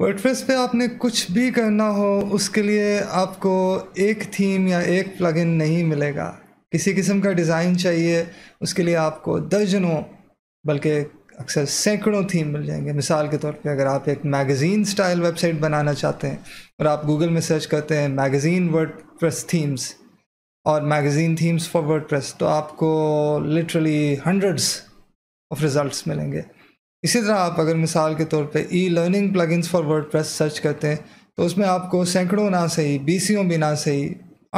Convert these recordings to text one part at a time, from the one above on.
WordPress पे आपने कुछ भी करना हो उसके लिए आपको एक थीम या एक प्लगइन नहीं मिलेगा किसी किस्म का डिज़ाइन चाहिए उसके लिए आपको दर्जनों बल्कि अक्सर सैकड़ों थीम मिल जाएंगे मिसाल के तौर पे अगर आप एक मैगज़ीन स्टाइल वेबसाइट बनाना चाहते हैं और आप गूगल में सर्च करते हैं मैगज़ीन वर्ड थीम्स और मैगज़ीन थीम्स फॉर वर्ड तो आपको लिटरली हंड्रेड्स ऑफ रिज़ल्ट मिलेंगे इसी तरह आप अगर मिसाल के तौर पे e learning plugins for WordPress search करते हैं तो उसमें आपको सैकड़ों ना सही बीसियों भी ना सही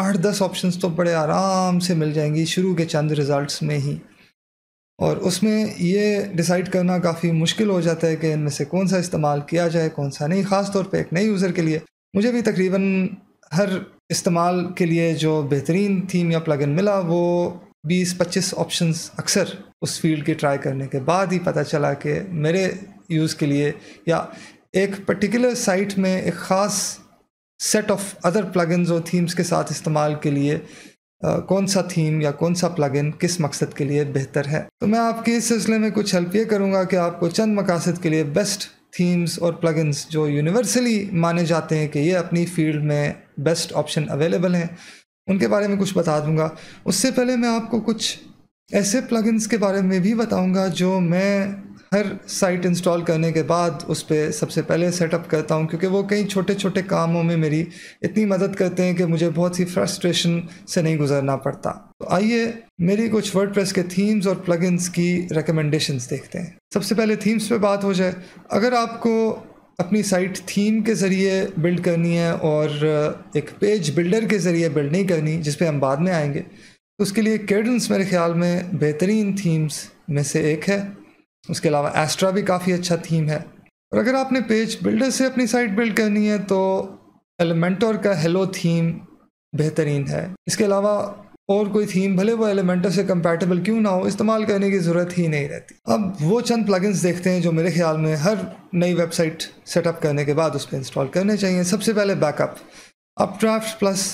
आठ दस ऑप्शंस तो बड़े आराम से मिल जाएंगी शुरू के चंद रिज़ल्ट में ही और उसमें ये डिसाइड करना काफ़ी मुश्किल हो जाता है कि इनमें से कौन सा इस्तेमाल किया जाए कौन सा नहीं ख़ास तौर पर एक नए यूज़र के लिए मुझे भी तकरीबन हर इस्तेमाल के लिए जो बेहतरीन थीम या प्लगइन मिला वो बीस पच्चीस ऑप्शन अक्सर उस फील्ड के ट्राई करने के बाद ही पता चला कि मेरे यूज़ के लिए या एक पर्टिकुलर साइट में एक ख़ास सेट ऑफ अदर प्लगइन्स और थीम्स के साथ इस्तेमाल के लिए आ, कौन सा थीम या कौन सा प्लगइन किस मकसद के लिए बेहतर है तो मैं आपके इस सिलसिले में कुछ हेल्प ये करूँगा कि आपको चंद मकासद के लिए बेस्ट थीम्स और प्लगइन्स जो यूनिवर्सली माने जाते हैं कि ये अपनी फील्ड में बेस्ट ऑप्शन अवेलेबल हैं उनके बारे में कुछ बता दूंगा उससे पहले मैं आपको कुछ ऐसे प्लगइन्स के बारे में भी बताऊंगा जो मैं हर साइट इंस्टॉल करने के बाद उस पर सबसे पहले सेटअप करता हूँ क्योंकि वो कई छोटे छोटे कामों में मेरी इतनी मदद करते हैं कि मुझे बहुत सी फ्रस्ट्रेशन से नहीं गुजरना पड़ता तो आइए मेरी कुछ वर्डप्रेस के थीम्स और प्लगइन्स की रिकमेंडेशंस देखते हैं सबसे पहले थीम्स पे बात हो जाए अगर आपको अपनी साइट थीम के ज़रिए बिल्ड करनी है और एक पेज बिल्डर के ज़रिए बिल्ड नहीं करनी जिस पे हम बाद में आएंगे तो उसके लिए केडेंस मेरे ख्याल में बेहतरीन थीम्स में से एक है उसके अलावा एस्ट्रा भी काफ़ी अच्छा थीम है और अगर आपने पेज बिल्डर से अपनी साइट बिल्ड करनी है तो एलिमेंटोर का हेलो थीम बेहतरीन है इसके अलावा और कोई थीम भले वो एलिमेंटर से कंपेटेबल क्यों ना हो इस्तेमाल करने की ज़रूरत ही नहीं रहती अब वो चंद प्लगइन्स देखते हैं जो मेरे ख्याल में हर नई वेबसाइट सेटअप करने के बाद उस पर इंस्टॉल करने चाहिए सबसे पहले बैकअप अप ड्राफ्ट प्लस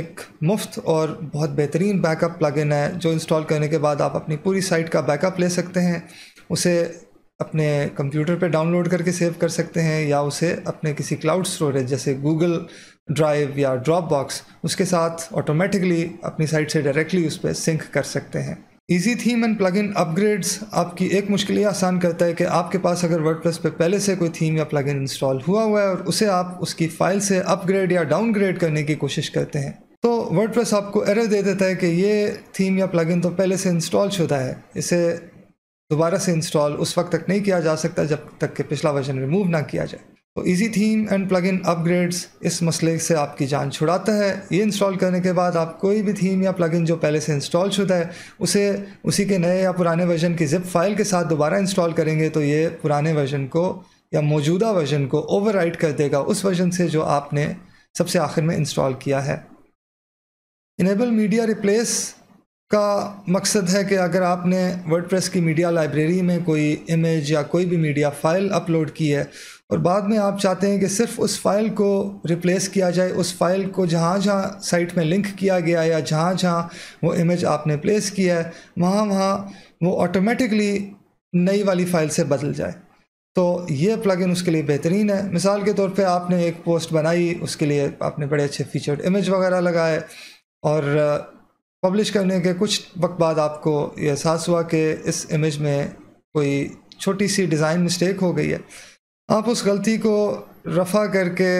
एक मुफ्त और बहुत बेहतरीन बैकअप प्लगइन है जो इंस्टॉल करने के बाद आप अपनी पूरी साइट का बैकअप ले सकते हैं उसे अपने कंप्यूटर पर डाउनलोड करके सेव कर सकते हैं या उसे अपने किसी क्लाउड स्टोरेज जैसे गूगल ड्राइव या ड्रॉप बॉक्स उसके साथ ऑटोमेटिकली अपनी साइट से डायरेक्टली उस पर सिंक कर सकते हैं easy theme and plugin upgrades आपकी एक मुश्किल ये आसान करता है कि आपके पास अगर वर्डप्रेस पे पहले से कोई थीम या प्लगइन इंस्टॉल हुआ हुआ है और उसे आप उसकी फाइल से अपग्रेड या डाउनग्रेड करने की कोशिश करते हैं तो वर्डप्रेस आपको एरर दे देता है कि ये थीम या प्लगइन तो पहले से इंस्टॉल शुदा है इसे दोबारा से इंस्टॉल उस वक्त तक नहीं किया जा सकता जब तक कि पिछला वर्जन रिमूव ना किया जाए तो easy theme and plugin upgrades इस मसले से आपकी जान छुड़ाता है ये इंस्टॉल करने के बाद आप कोई भी थीम या प्लगइन जो पहले से इंस्टॉल शुदा है उसे उसी के नए या पुराने वर्जन की जिप फाइल के साथ दोबारा इंस्टॉल करेंगे तो ये पुराने वर्जन को या मौजूदा वर्जन को ओवरराइट कर देगा उस वर्जन से जो आपने सबसे आखिर में इंस्टॉल किया है इनेबल मीडिया रिप्लेस का मकसद है कि अगर आपने वर्डप्रेस की मीडिया लाइब्रेरी में कोई इमेज या कोई भी मीडिया फ़ाइल अपलोड की है और बाद में आप चाहते हैं कि सिर्फ उस फाइल को रिप्लेस किया जाए उस फाइल को जहाँ जहाँ साइट में लिंक किया गया या जहाँ जहाँ वो इमेज आपने प्लेस किया है वहाँ वहाँ वो ऑटोमेटिकली नई वाली फाइल से बदल जाए तो ये प्लगइन उसके लिए बेहतरीन है मिसाल के तौर पे आपने एक पोस्ट बनाई उसके लिए आपने बड़े अच्छे फीचर्ड इमेज वगैरह लगाए और पब्लिश करने के कुछ वक्त बाद आपको ये एहसास हुआ कि इस इमेज में कोई छोटी सी डिज़ाइन मिस्टेक हो गई है आप उस गलती को रफ़ा करके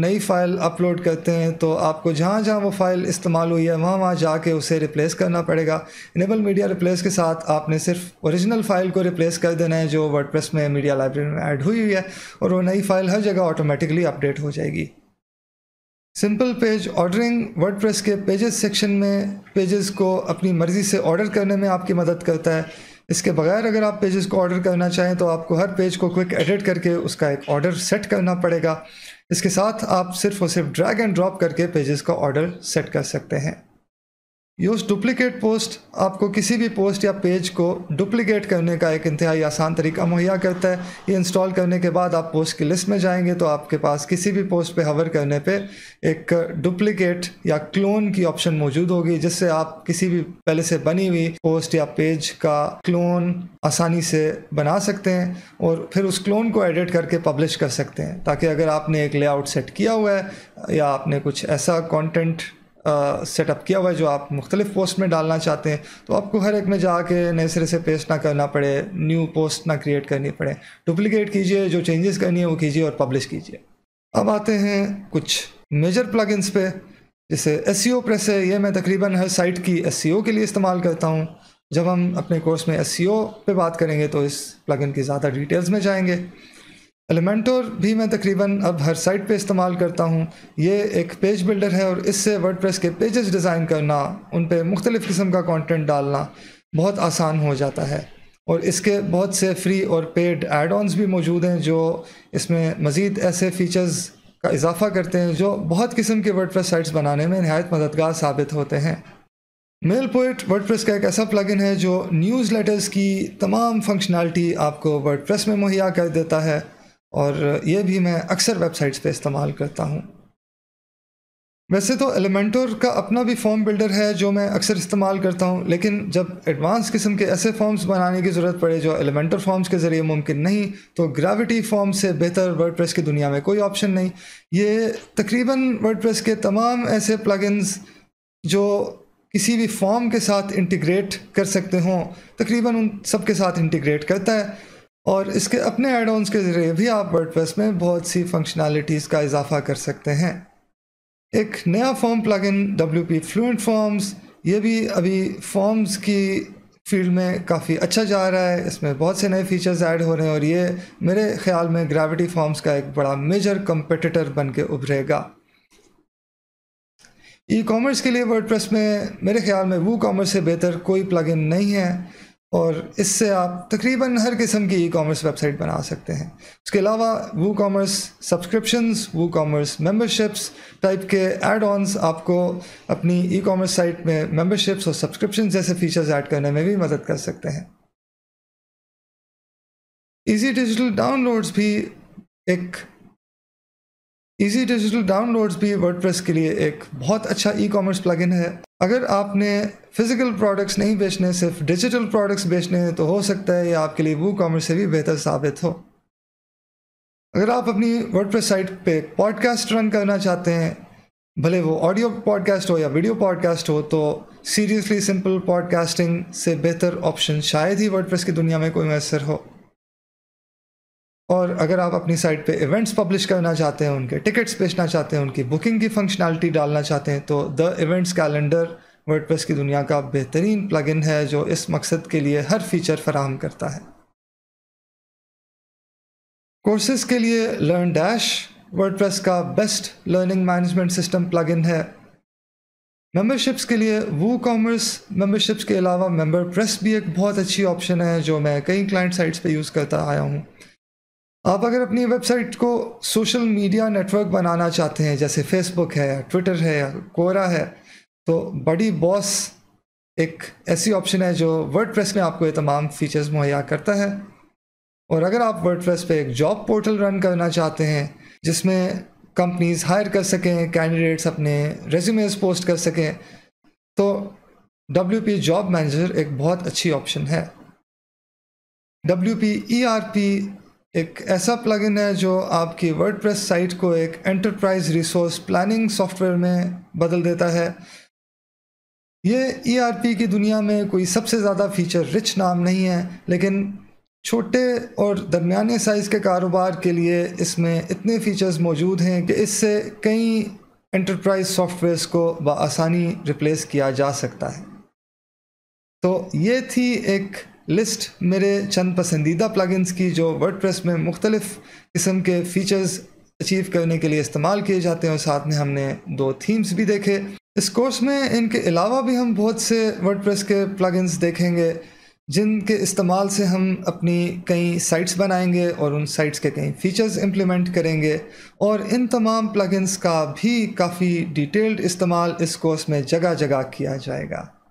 नई फ़ाइल अपलोड करते हैं तो आपको जहाँ जहाँ वो फ़ाइल इस्तेमाल हुई है वहाँ वहाँ जाके उसे रिप्लेस करना पड़ेगा इनेबल मीडिया रिप्लेस के साथ आपने सिर्फ ओरिजिनल फ़ाइल को रिप्लेस कर देना है जो वर्डप्रेस में मीडिया लाइब्रेरी में ऐड हुई हुई है और वो नई फ़ाइल हर जगह ऑटोमेटिकली अपडेट हो जाएगी सिंपल पेज ऑर्डरिंग वर्ड के पेजेस सेक्शन में पेजेस को अपनी मर्ज़ी से ऑर्डर करने में आपकी मदद करता है इसके बगैर अगर आप पेजेस को ऑर्डर करना चाहें तो आपको हर पेज को क्विक एडिट करके उसका एक ऑर्डर सेट करना पड़ेगा इसके साथ आप सिर्फ और सिर्फ ड्रैग एंड ड्रॉप करके पेजेस का ऑर्डर सेट कर सकते हैं यूज़ डुप्लीकेट पोस्ट आपको किसी भी पोस्ट या पेज को डुप्लीकेट करने का एक इंतहाई आसान तरीका मुहैया करता है ये इंस्टॉल करने के बाद आप पोस्ट की लिस्ट में जाएंगे तो आपके पास किसी भी पोस्ट पे हवर करने पे एक डुप्लीकेट या क्लोन की ऑप्शन मौजूद होगी जिससे आप किसी भी पहले से बनी हुई पोस्ट या पेज का क्लोन आसानी से बना सकते हैं और फिर उस क्लोन को एडिट करके पब्लिश कर सकते हैं ताकि अगर आपने एक लेआउट सेट किया हुआ है या आपने कुछ ऐसा कॉन्टेंट सेटअप किया हुआ है जो आप मुख्तलिफ पोस्ट में डालना चाहते हैं तो आपको हर एक में जाके नए सिरे से पेस्ट ना करना पड़े न्यू पोस्ट ना क्रिएट करनी पड़े डुप्लिकेट कीजिए जो चेंजेस करनी है वो कीजिए और पब्लिश कीजिए अब आते हैं कुछ मेजर प्लगइन्स पे जैसे एस प्रेस e है ये मैं तकरीबन हर साइट की एस e के लिए इस्तेमाल करता हूँ जब हम अपने कोर्स में एस e पे बात करेंगे तो इस प्लगइन की ज़्यादा डिटेल्स में जाएंगे एलिमेंटोर भी मैं तकरीबन अब हर साइट पे इस्तेमाल करता हूँ ये एक पेज बिल्डर है और इससे वर्डप्रेस के पेजेस डिज़ाइन करना उन पर मुख्तलिफ़ किस्म का कंटेंट डालना बहुत आसान हो जाता है और इसके बहुत से फ्री और पेड एड ऑनस भी मौजूद हैं जो इसमें मज़ीद ऐसे फ़ीचर्स का इजाफा करते हैं जो बहुत किस्म के प्रेस साइट्स बनाने में नहायत मददगार साबित होते हैं मेल पोइट प्रेस का एक ऐसा प्लगइन है जो न्यूज़ लेटर्स की तमाम फंक्शनैलिटी आपको प्रेस में मुहैया कर देता है और ये भी मैं अक्सर वेबसाइट्स पे इस्तेमाल करता हूँ वैसे तो एलिमेंटोर का अपना भी फॉर्म बिल्डर है जो मैं अक्सर इस्तेमाल करता हूँ लेकिन जब एडवांस किस्म के ऐसे फॉर्म्स बनाने की ज़रूरत पड़े जो एलिमेंटर फॉर्म्स के ज़रिए मुमकिन नहीं तो ग्रेविटी फॉर्म से बेहतर प्रेस की दुनिया में कोई ऑप्शन नहीं ये तकरीबन वर्डप्रेस के तमाम ऐसे प्लगइन्स जो किसी भी फॉर्म के साथ इंटीग्रेट कर सकते हों तकरीबन उन सब के साथ इंटीग्रेट करता है और इसके अपने एड ऑन्स के ज़रिए भी आप वर्डप्रेस में बहुत सी फंक्शनैलिटीज़ का इजाफा कर सकते हैं एक नया form plugin W P fluent forms ये भी अभी फॉर्म्स की फील्ड में काफ़ी अच्छा जा रहा है इसमें बहुत से नए फीचर्स ऐड हो रहे हैं और ये मेरे ख्याल में ग्रेविटी फॉर्म्स का एक बड़ा मेजर कंपटीटर बन के उभरेगा ई कॉमर्स के लिए वर्डप्रेस में मेरे ख्याल में वो कॉमर्स से बेहतर कोई प्लगइन नहीं है और इससे आप तकरीबन हर किस्म की ई कॉमर्स वेबसाइट बना सकते हैं उसके अलावा WooCommerce subscriptions WooCommerce memberships type के एड ऑनस आपको अपनी ई कॉमर्स साइट में मेम्बरशिप्स और सब्सक्रिप्शन जैसे फीचर्स ऐड करने में भी मदद कर सकते हैं ईजी डिजिटल डाउनलोड्स भी एक इजी डिजिटल डाउनलोड्स भी वर्डप्रेस के लिए एक बहुत अच्छा ई कॉमर्स प्लगइन है अगर आपने फिजिकल प्रोडक्ट्स नहीं बेचने सिर्फ डिजिटल प्रोडक्ट्स बेचने हैं तो हो सकता है ये आपके लिए वो कॉमर्स से भी बेहतर साबित हो अगर आप अपनी वर्डप्रेस साइट पे पॉडकास्ट रन करना चाहते हैं भले वो ऑडियो पॉडकास्ट हो या वीडियो पॉडकास्ट हो तो सीरियसली सिंपल पॉडकास्टिंग से बेहतर ऑप्शन शायद ही वर्डप्रेस की दुनिया में कोई मैसर हो और अगर आप अपनी साइट पे इवेंट्स पब्लिश करना चाहते हैं उनके टिकट्स बेचना चाहते हैं उनकी बुकिंग की फंक्शनैलिटी डालना चाहते हैं तो द इवेंट्स कैलेंडर वर्ड की दुनिया का बेहतरीन प्लगइन है जो इस मकसद के लिए हर फीचर फराहम करता है कोर्सेज के लिए लर्न डैश वर्ड का best learning management system plugin है मेंबरशिप्स के लिए वो कॉमर्स मेंबरशिप्स के अलावा मेंबर प्रेस भी एक बहुत अच्छी ऑप्शन है जो मैं कई क्लाइंट साइट्स पे यूज़ करता आया हूँ आप अगर अपनी वेबसाइट को सोशल मीडिया नेटवर्क बनाना चाहते हैं जैसे फेसबुक है या ट्विटर है या कोरा है तो बड़ी बॉस एक ऐसी ऑप्शन है जो वर्ड में आपको ये तमाम फीचर्स मुहैया करता है और अगर आप वर्ड पे एक जॉब पोर्टल रन करना चाहते हैं जिसमें कंपनीज हायर कर सकें कैंडिडेट्स अपने रेज्यूमेज पोस्ट कर सकें तो डब्ल्यू पी जॉब मैनेजर एक बहुत अच्छी ऑप्शन है W P E R P एक ऐसा प्लगइन है जो आपकी वर्डप्रेस साइट को एक एंटरप्राइज रिसोर्स प्लानिंग सॉफ्टवेयर में बदल देता है ये ई e की दुनिया में कोई सबसे ज़्यादा फीचर रिच नाम नहीं है लेकिन छोटे और दरमियाने साइज़ के कारोबार के लिए इसमें इतने फीचर्स मौजूद हैं कि इससे कई एंटरप्राइज सॉफ्टवेयर्स को बसानी रिप्लेस किया जा सकता है तो ये थी एक लिस्ट मेरे चंद पसंदीदा प्लगइन्स की जो वर्डप्रेस में मुख्तलिफ़ किस्म के फ़ीचर्स अचीव करने के लिए इस्तेमाल किए जाते हैं और साथ में हमने दो थीम्स भी देखे इस कोर्स में इनके अलावा भी हम बहुत से वर्डप्रेस के प्लगइन्स देखेंगे जिनके इस्तेमाल से हम अपनी कई साइट्स बनाएंगे और उन साइट्स के कई फ़ीचर्स इम्प्लीमेंट करेंगे और इन तमाम प्लगइन्स का भी काफ़ी डिटेल्ड इस्तेमाल इस कोर्स में जगह जगह किया जाएगा